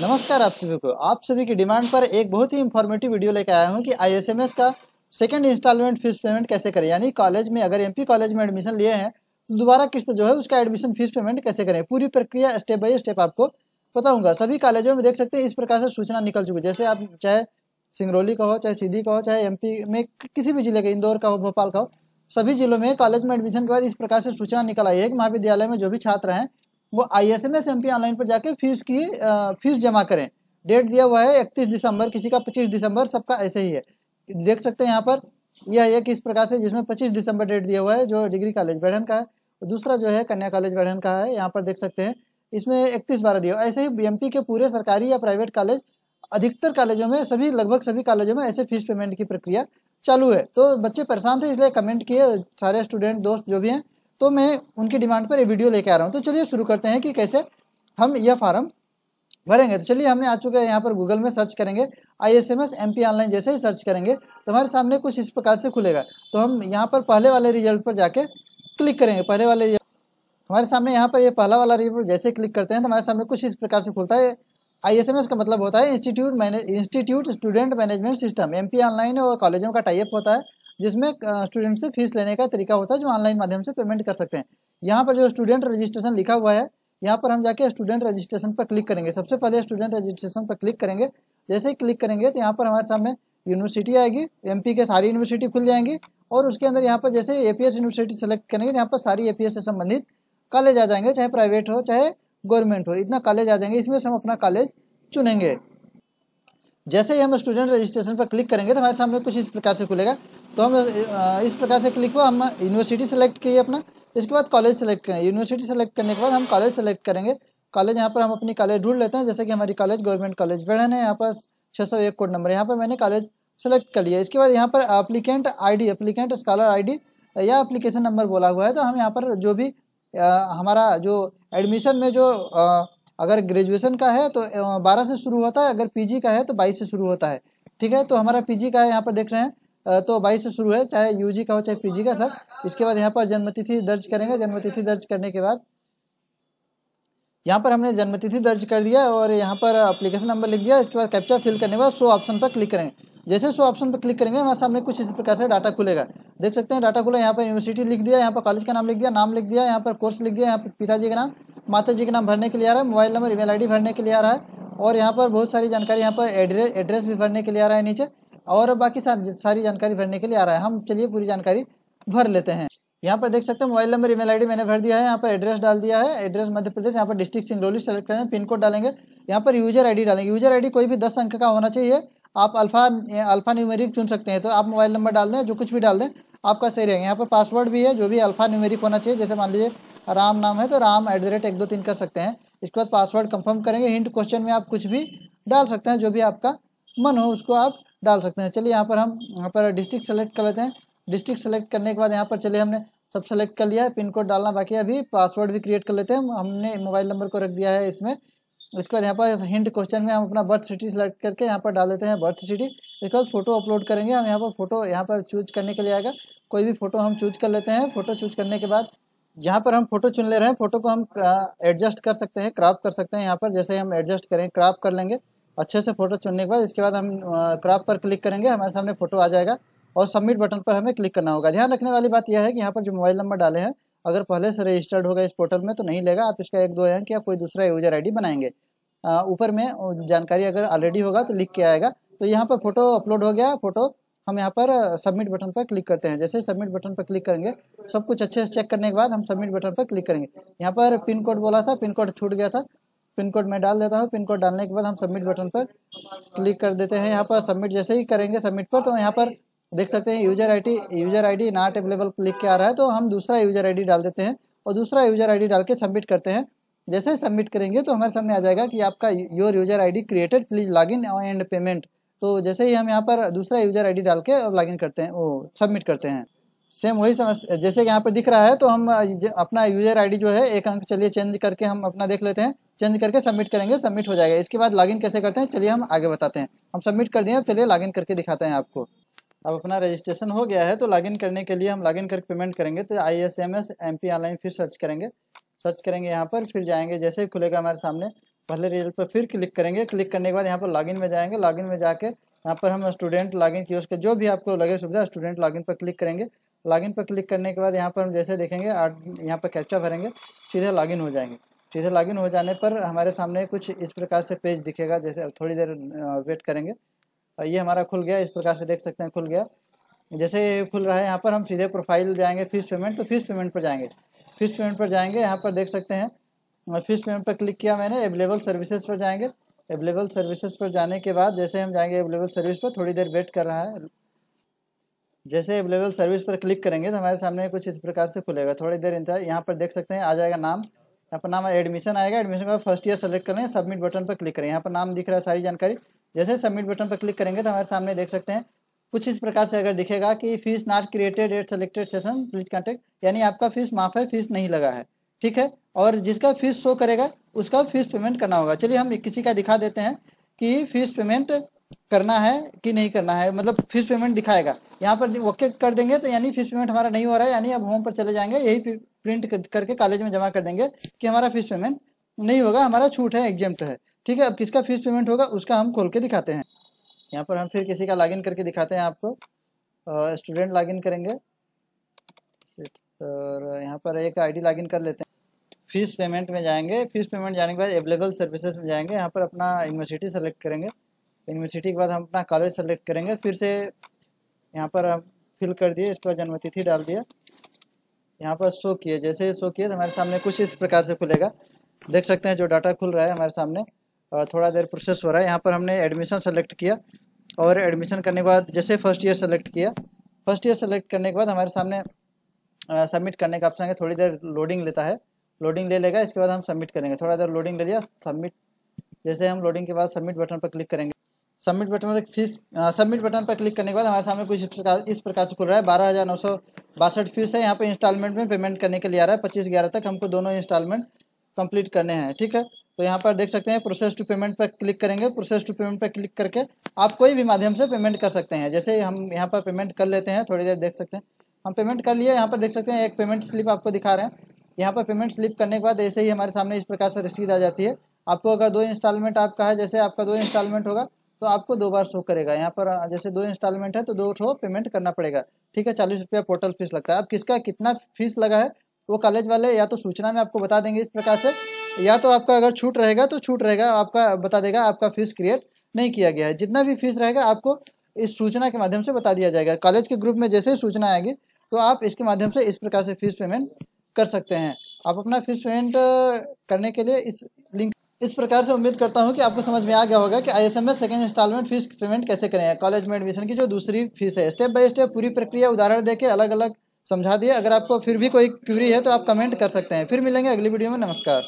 नमस्कार आप सभी को आप सभी की डिमांड पर एक बहुत ही इंफॉर्मेटिव वीडियो लेकर आया हूं कि आईएसएमएस का सेकंड इंस्टॉलमेंट फीस पेमेंट कैसे करें यानी कॉलेज में अगर एमपी कॉलेज में एडमिशन लिए हैं तो दोबारा किस्त जो है उसका एडमिशन फीस पेमेंट कैसे करें पूरी प्रक्रिया स्टेप बाई स्टेप आपको बताऊंगा सभी कॉलेजों में देख सकते हैं इस प्रकार से सूचना निकल चुकी है जैसे आप चाहे सिंगरौली का हो चाहे सीधी का हो चाहे एम में किसी भी जिले का इंदौर का हो भोपाल का हो सभी जिलों में कॉलेज में एडमिशन के बाद इस प्रकार से सूचना निकल आई है कि महाविद्यालय में जो भी छात्र हैं वो I S M S M P online पर जाके फीस की फीस जमा करें डेट दिया हुआ है इकतीस दिसंबर किसी का पच्चीस दिसंबर सबका ऐसे ही है देख सकते हैं यहाँ पर यह है इस प्रकार से जिसमें पच्चीस दिसंबर डेट दिया हुआ है जो डिग्री कॉलेज बैढ़न का है दूसरा जो है कन्या कॉलेज बैढ़न का है यहाँ पर देख सकते हैं इसमें इकतीस बारह दिया ऐसे ही बी के पूरे सरकारी या प्राइवेट कॉलेज अधिकतर कॉलेजों में सभी लगभग सभी कॉलेजों में ऐसे फीस पेमेंट की प्रक्रिया चालू है तो बच्चे परेशान थे इसलिए कमेंट किए सारे स्टूडेंट दोस्त जो भी हैं तो मैं उनकी डिमांड पर ये वीडियो लेके आ रहा हूँ तो चलिए शुरू करते हैं कि कैसे हम यह फार्म भरेंगे तो चलिए हमने आ चुके हैं यहाँ पर गूगल में सर्च करेंगे I S M S M P online जैसे ही सर्च करेंगे तो हमारे सामने कुछ इस प्रकार से खुलेगा तो हम यहाँ पर पहले वाले रिजल्ट पर जाके क्लिक करेंगे पहले वाले हमारे सामने यहाँ पर ये यह पहला वाला रिजल्ट जैसे क्लिक करते हैं तो हमारे सामने कुछ इस प्रकार से खुलता है आई का मतलब होता है institute manage institute student management system M online और कॉलेजों का टाइप होता है जिसमें स्टूडेंट से फीस लेने का तरीका होता है जो ऑनलाइन माध्यम से पेमेंट कर सकते हैं यहाँ पर जो स्टूडेंट रजिस्ट्रेशन लिखा हुआ है यहाँ पर हम जाके स्टूडेंट रजिस्ट्रेशन पर क्लिक करेंगे सबसे पहले स्टूडेंट रजिस्ट्रेशन पर क्लिक करेंगे जैसे ही क्लिक करेंगे तो यहाँ पर हमारे सामने यूनिवर्सिटी आएगी एम के सारी यूनिवर्सिटी खुल जाएंगी और उसके अंदर यहाँ पर जैसे ए यूनिवर्सिटी सेलेक्ट करेंगे तो यहाँ पर सारी ए से संबंधित कॉलेज आ जाएंगे चाहे प्राइवेट हो चाहे गवर्नमेंट हो इतना कॉलेज आ जाएंगे इसमें से हम अपना कॉलेज चुनेंगे जैसे ही हम स्टूडेंट रजिस्ट्रेशन पर क्लिक करेंगे तो हमारे सामने कुछ इस प्रकार से खुलेगा तो हम इस प्रकार से क्लिक हुआ हम यूनिवर्सिटी सेलेक्ट किए अपना इसके बाद कॉलेज सेलेक्ट करें यूनिवर्सिटी सेलेक्ट करने के बाद हम कॉलेज सेलेक्ट करेंगे कॉलेज यहाँ पर हम अपनी कॉलेज ढूंढ लेते हैं जैसे कि हमारी कॉलेज गवर्नमेंट कॉलेज बेड़न है यहाँ पर छः सौ एक कोड नंबर यहाँ पर मैंने कॉलेज सेलेक्ट कर लिया इसके बाद यहाँ पर applicant I D applicant scholar ID या अप्लीकेशन नंबर बोला हुआ है तो हम यहाँ पर जो भी हमारा जो एडमिशन में जो आ, अगर ग्रेजुएशन का है तो बारह से शुरू होता है अगर पीजी का है तो बाईस से शुरू होता है ठीक है तो हमारा पीजी का है यहाँ पर देख रहे हैं तो बाईस से शुरू है चाहे यूजी का हो चाहे पीजी का सब इसके बाद यहाँ पर जन्मतिथि दर्ज करेंगे जन्मतिथि दर्ज करने के बाद यहाँ पर हमने जन्मतिथि दर्ज कर दिया और यहाँ पर अप्लीकेशन नंबर लिख दिया इसके बाद कैप्चा फिल करने के बाद शो ऑप्शन पर क्लिक करेंगे जैसे सो ऑप्शन पर क्लिक करेंगे हमारे सामने कुछ इस प्रकार से डाटा खुलेगा देख सकते हैं डाटा खुला यहाँ पर यूनिवर्सिटी लिख दिया यहाँ पर कॉलेज का नाम लिख दिया नाम लिख दिया यहाँ पर कोर्स लिख दिया यहाँ पर पिताजी का नाम माता जी के नाम भरने के लिए आ रहा है मोबाइल नंबर ईमेल आईडी भरने के लिए आ रहा है और यहाँ पर बहुत सारी जानकारी यहाँ पर एड्रेस एड्रेस भी भरने के लिए आ रहा है नीचे और बाकी सारी जानकारी भरने के लिए आ रहा है हम चलिए पूरी जानकारी भर लेते हैं यहाँ पर देख सकते हैं मोबाइल नंबर ईमेल आईडी मैंने भर दिया है यहाँ पर एड्रेस डाल दिया है एड्रेस मध्य प्रदेश यहाँ पर डिस्ट्रिक्ट सिंगरौली सेलेक्ट करें पिन कोड डालेंगे यहाँ पर यूजर आईडी डालेंगे यूजर आईडी कोई भी दस अंक का होना चाहिए आप अल्फा अल्फा न्यूमेरिक चुन सकते हैं तो आप मोबाइल नंबर डाल दें जो कुछ भी डाल दें आपका सही रहेगा यहाँ पर पासवर्ड भी है जो भी अल्फा न्यूमेरिक होना चाहिए जैसे मान लीजिए राम नाम है तो राम एट द रेट एक दो तीन कर सकते हैं इसके बाद पासवर्ड कंफर्म करेंगे हिंट क्वेश्चन में आप कुछ भी डाल सकते हैं जो भी आपका मन हो उसको आप डाल सकते हैं चलिए यहाँ पर हम यहाँ पर डिस्ट्रिक्ट सेलेक्ट कर लेते हैं डिस्ट्रिक्ट सेलेक्ट करने के बाद यहाँ पर चलिए हमने सब सेलेक्ट कर लिया है पिन कोड डालना बाकी अभी पासवर्ड भी क्रिएट कर लेते हैं हमने मोबाइल नंबर को रख दिया है इसमें उसके बाद यहाँ पर हिंट क्वेश्चन में हम अपना बर्थ सिटी सेलेक्ट करके यहाँ पर डाल देते हैं बर्थ सिटी इसके बाद फोटो अपलोड करेंगे हम यहाँ पर फोटो यहाँ पर चूज करने के लिए आएगा कोई भी फोटो हम चूज कर लेते हैं फोटो चूज करने के बाद यहाँ पर हम फोटो चुन ले रहे हैं फोटो को हम एडजस्ट कर सकते हैं क्रॉप कर सकते हैं यहाँ पर जैसे हम एडजस्ट करें क्रॉप कर लेंगे अच्छे से फोटो चुनने के बाद इसके बाद हम क्रॉप पर क्लिक करेंगे हमारे सामने फोटो आ जाएगा और सबमिट बटन पर हमें क्लिक करना होगा ध्यान रखने वाली बात यह है कि यहाँ पर जो मोबाइल नंबर डाले हैं अगर पहले से रजिस्टर्ड होगा इस पोर्टल में तो नहीं लेगा आप इसका एक दो अंक या कोई दूसरा यूजर आईडी बनाएंगे ऊपर में जानकारी अगर ऑलरेडी होगा तो लिख के आएगा तो यहाँ पर फोटो अपलोड हो गया फोटो हम यहाँ पर सबमिट बटन पर क्लिक करते हैं जैसे सबमिट बटन पर क्लिक करेंगे सब कुछ अच्छे से चेक करने के बाद हम सबमिट बटन पर क्लिक करेंगे यहाँ पर पिन कोड बोला था पिन कोड छूट गया था पिन कोड मैं डाल देता हूँ पिन कोड डालने के बाद हम सबमिट बटन पर क्लिक कर देते हैं यहाँ पर सबमिट जैसे ही करेंगे सबमिट पर तो यहाँ पर देख सकते हैं user ID user ID not available लिख के आ रहा है तो हम दूसरा यूजर आईडी डाल देते हैं और दूसरा यूजर आईडी डाल के सबमिट करते हैं जैसे सबमिट करेंगे तो हमारे सामने आ जाएगा कि आपका your user ID created please log in and payment तो जैसे ही हम यहाँ पर दूसरा यूजर आईडी डाल के लॉग इन करते हैं वो सबमिट करते हैं सेम वही समस्या जैसे यहाँ पर दिख रहा है तो हम अपना यूजर आईडी जो है एक अंक चलिए चेंज करके हम अपना देख लेते हैं चेंज करके सबमिट करेंगे सबमिट हो जाएगा इसके बाद इन कैसे करते हैं चलिए हम आगे बताते हैं हम सबमिट कर दिए चलिए इन करके दिखाते हैं आपको अब अपना रजिस्ट्रेशन हो गया है तो लॉगिन करने के लिए हम लॉगिन करके पेमेंट करेंगे तो I S M S M P online फिर सर्च करेंगे सर्च करेंगे यहाँ पर फिर जाएंगे जैसे ही खुलेगा हमारे सामने पहले रिजल्ट पर फिर क्लिक करेंगे क्लिक करने के बाद यहाँ पर लॉगिन में जाएंगे लॉगिन में जाके यहाँ पर हम स्टूडेंट लॉगिन की उसके जो भी आपको लगे सुविधा स्टूडेंट लॉगिन पर क्लिक करेंगे लॉगिन पर क्लिक करने के बाद यहाँ पर हम जैसे देखेंगे यहाँ पर कैप्चा भरेंगे सीधे लॉगिन हो जाएंगे सीधे लॉगिन हो जाने पर हमारे सामने कुछ इस प्रकार से पेज दिखेगा जैसे थोड़ी देर वेट करेंगे और ये हमारा खुल गया इस प्रकार से देख सकते हैं खुल गया जैसे खुल रहा है यहाँ पर हम सीधे प्रोफाइल जाएंगे फीस पेमेंट तो फीस पेमेंट पर जाएंगे फिश पेमेंट पर जाएंगे यहाँ पर देख सकते हैं फिश पेमेंट पर क्लिक किया मैंने अवेलेबल सर्विसेज पर जाएंगे अवेलेबल सर्विसेज पर जाने के बाद जैसे हम जाएंगे अवेलेबल सर्विस पर थोड़ी देर वेट कर रहा है जैसे अवेलेबल सर्विस पर क्लिक करेंगे तो हमारे सामने कुछ इस प्रकार से खुलेगा थोड़ी देर इंतजार यहाँ पर देख सकते हैं आ जाएगा नाम यहाँ पर नाम एडमिशन आएगा एडमिशन का फर्स्ट ईयर सेलेक्ट करें सबमिट बटन पर क्लिक करें यहाँ पर नाम दिख रहा है सारी जानकारी जैसे सबमिट बटन पर क्लिक करेंगे तो हमारे सामने देख सकते हैं कुछ इस प्रकार से अगर दिखेगा कि fees not created at selected session please contact यानी आपका फीस माफ है फीस नहीं लगा है ठीक है और जिसका फीस शो करेगा उसका फीस पेमेंट करना होगा चलिए हम किसी का दिखा देते हैं कि फीस पेमेंट करना है कि नहीं करना है मतलब फीस पेमेंट दिखाएगा यहाँ पर ओके कर देंगे तो यानी फीस पेमेंट हमारा नहीं हो रहा है यानी अब होम पर चले जाएंगे यही प्रिंट करके कॉलेज में जमा कर देंगे कि हमारा फीस पेमेंट नहीं होगा हमारा छूट है एग्जाम है ठीक है अब किसका फीस पेमेंट होगा उसका हम खोल के दिखाते हैं यहाँ पर हम फिर किसी का लॉगिन करके दिखाते हैं आपको स्टूडेंट लॉगिन करेंगे और तो यहाँ पर एक आईडी लॉगिन कर लेते हैं फीस पेमेंट में जाएंगे फीस पेमेंट जाने के बाद अवेलेबल सर्विसेज में जाएंगे यहाँ पर अपना यूनिवर्सिटी सेलेक्ट करेंगे यूनिवर्सिटी के बाद हम अपना कॉलेज सेलेक्ट करेंगे फिर से यहाँ पर हम फिल कर दिए इसके बाद जन्मतिथि डाल दिया यहाँ पर शो किए जैसे शो किए तो हमारे सामने कुछ इस प्रकार से खुलेगा देख सकते हैं जो डाटा खुल रहा है हमारे सामने थोड़ा देर प्रोसेस हो रहा है यहाँ पर हमने एडमिशन सेलेक्ट किया और एडमिशन करने के बाद जैसे फर्स्ट ईयर सेलेक्ट किया फर्स्ट ईयर सेलेक्ट करने के बाद हमारे सामने सबमिट करने का ऑप्शन है थोड़ी देर लोडिंग लेता है लोडिंग ले लेगा इसके बाद हम सबमिट करेंगे थोड़ा देर लोडिंग ले लिया सबमिट जैसे हम लोडिंग के बाद सबमिट बटन पर क्लिक करेंगे सबमिट बटन पर फीस सबमिट बटन पर क्लिक करने के बाद हमारे सामने कुछ इस प्रकार इस प्रकार से खुल रहा है बारह हज़ार नौ सौ बासठ फीस है यहाँ पर इंस्टॉलमेंट में पेमेंट करने के लिए आ रहा है पच्चीस ग्यारह तक हमको दोनों इंस्टॉलमेंट कंप्लीट करने हैं ठीक है तो यहाँ पर देख सकते हैं प्रोसेस टू पेमेंट पर क्लिक करेंगे प्रोसेस टू पेमेंट पर क्लिक करके आप कोई भी माध्यम से पेमेंट कर सकते हैं जैसे हम यहाँ पर पेमेंट कर लेते हैं थोड़ी देर देख सकते हैं हम पेमेंट कर लिए यहाँ पर देख सकते हैं एक पेमेंट स्लिप आपको दिखा रहे हैं यहाँ पर पेमेंट स्लिप करने के बाद ऐसे ही हमारे सामने इस प्रकार से रसीद आ जाती है आपको अगर दो इंस्टॉलमेंट आपका है जैसे आपका दो इंस्टॉलमेंट होगा तो आपको दो बार शो करेगा यहाँ पर जैसे दो इंस्टॉलमेंट है तो दो ठो पेमेंट करना पड़ेगा ठीक है चालीस रुपया पोर्टल फीस लगता है अब किसका कितना फीस लगा है वो कॉलेज वाले या तो सूचना में आपको बता देंगे इस प्रकार से या तो आपका अगर छूट रहेगा तो छूट रहेगा आपका बता देगा आपका फीस क्रिएट नहीं किया गया है जितना भी फीस रहेगा आपको इस सूचना के माध्यम से बता दिया जाएगा कॉलेज के ग्रुप में जैसे ही सूचना आएगी तो आप इसके माध्यम से इस प्रकार से फीस पेमेंट कर सकते हैं आप अपना फीस पेमेंट करने के लिए इस लिंक इस प्रकार से उम्मीद करता हूं कि आपको समझ में आ गया होगा कि आई एस में सेकेंड इंस्टॉलमेंट फीस पेमेंट कैसे करें कॉलेज में एडमिशन की जो दूसरी फीस है स्टेप बाय स्टेप पूरी प्रक्रिया उदाहरण देके अलग अलग समझा दिए अगर आपको फिर भी कोई क्यूरी है तो आप कमेंट कर सकते हैं फिर मिलेंगे अगली वीडियो में नमस्कार